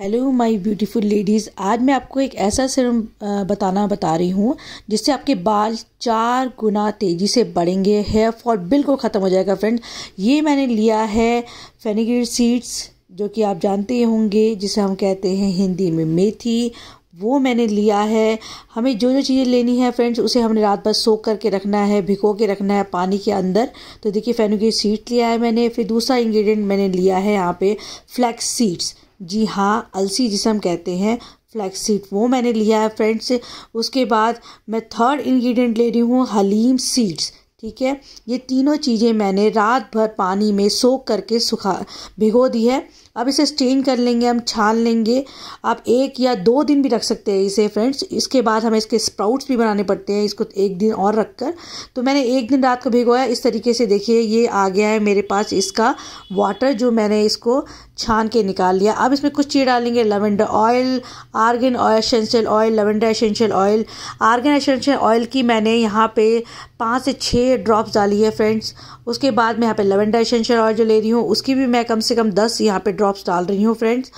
hello my beautiful ladies आज मैं आपको एक ऐसा सिरम बताना बता रही हूँ जिससे आपके बाल चार गुना तेज़ी से बढ़ेंगे हेयर फॉल बिल्कुल ख़त्म हो जाएगा फ्रेंड ये मैंने लिया है फेनिगिर सीड्स जो कि आप जानते होंगे जिसे हम कहते हैं हिंदी में मेथी वो मैंने लिया है हमें जो जो चीज़ें लेनी है फ्रेंड्स उसे हमने रात भर सोख करके रखना है भिगो के रखना है पानी के अंदर तो देखिए फेनुगिर सीड्स लिया है मैंने फिर दूसरा इंग्रेडिएंट मैंने लिया है यहाँ पे फ्लैक्स सीड्स जी हाँ अलसी जिसे हम कहते हैं फ्लैक्स सीड वो मैंने लिया है फ्रेंड्स उसके बाद मैं थर्ड इंग्रेडिएंट ले रही हूँ हलीम सीड्स ठीक है ये तीनों चीज़ें मैंने रात भर पानी में सोख करके सुखा भिगो दी है अब इसे स्टीन कर लेंगे हम छान लेंगे आप एक या दो दिन भी रख सकते हैं इसे फ्रेंड्स इसके बाद हमें इसके स्प्राउट्स भी बनाने पड़ते हैं इसको एक दिन और रख कर तो मैंने एक दिन रात को भिगोया इस तरीके से देखिए ये आ गया है मेरे पास इसका वाटर जो मैंने इसको छान के निकाल लिया अब इसमें कुछ चीज़ डालेंगे lavender oil argan oil essential oil lavender essential oil argan essential oil की मैंने यहाँ पे पाँच से छः ड्रॉप्स डाली है फ्रेंड्स उसके बाद मैं यहाँ पे लेवेंडर एसेंशियल ऑयल जो ले रही हूँ उसकी भी मैं कम से कम दस यहाँ पे ड्रॉप ड्रॉप्स डाल रही हूँ फ्रेंड्स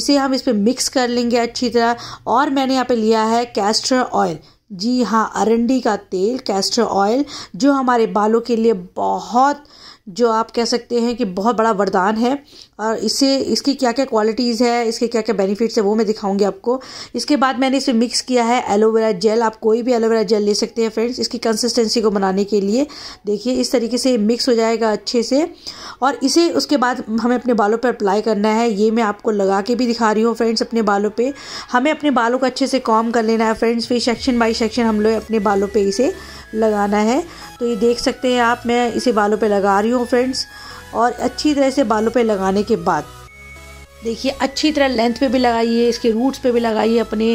इसे हम इस पर मिक्स कर लेंगे अच्छी तरह और मैंने यहाँ पे लिया है कैस्टर ऑयल जी हाँ अरंडी का तेल कैस्टर ऑयल जो हमारे बालों के लिए बहुत जो आप कह सकते हैं कि बहुत बड़ा वरदान है और इसे इसकी क्या क्या क्वालिटीज़ है इसके क्या क्या बेनिफिट्स है वो मैं दिखाऊंगी आपको इसके बाद मैंने इसे मिक्स किया है एलोवेरा जेल आप कोई भी एलोवेरा जेल ले सकते हैं फ्रेंड्स इसकी कंसिस्टेंसी को बनाने के लिए देखिए इस तरीके से मिक्स हो जाएगा अच्छे से और इसे उसके बाद हमें अपने बालों पर अप्लाई करना है ये मैं आपको लगा के भी दिखा रही हूँ फ्रेंड्स अपने बालों पर हमें अपने बालों को अच्छे से कॉम कर लेना है फ्रेंड्स फिर सेक्शन बाई सेक्शन हम लोग अपने बालों पर इसे लगाना है तो ये देख सकते हैं आप मैं इसे बालों पे लगा रही हूँ फ्रेंड्स और अच्छी तरह से बालों पे लगाने के बाद देखिए अच्छी तरह लेंथ पे भी लगाइए इसके रूट्स पे भी लगाइए अपने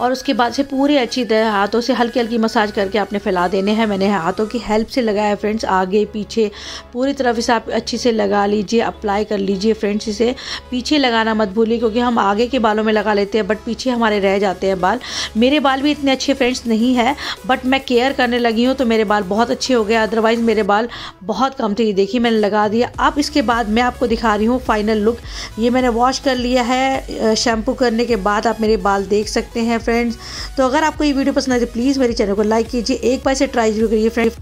और उसके बाद से पूरे अच्छी तरह हाथों से हल्की हल्की मसाज करके आपने फैला देने हैं मैंने हाथों की हेल्प से लगाया फ्रेंड्स आगे पीछे पूरी तरफ इसे आप अच्छी से लगा लीजिए अप्लाई कर लीजिए फ्रेंड्स इसे पीछे लगाना मत भूलिए क्योंकि हम आगे के बालों में लगा लेते हैं बट पीछे हमारे रह जाते हैं बाल मेरे बाल भी इतने अच्छे फ्रेंड्स नहीं है बट मैं केयर करने लगी हूँ तो मेरे बाल बहुत अच्छे हो गए अदरवाइज़ मेरे बाल बहुत कम थे देखिए मैंने लगा दिया अब इसके बाद मैं आपको दिखा रही हूँ फाइनल लुक ये मैंने वॉश वॉश कर लिया है शैम्पू करने के बाद आप मेरे बाल देख सकते हैं फ्रेंड्स तो अगर आपको ये वीडियो पसंद आए तो प्लीज़ मेरे चैनल को लाइक कीजिए एक बार से ट्राई जरूर करिए फ्रेंड्स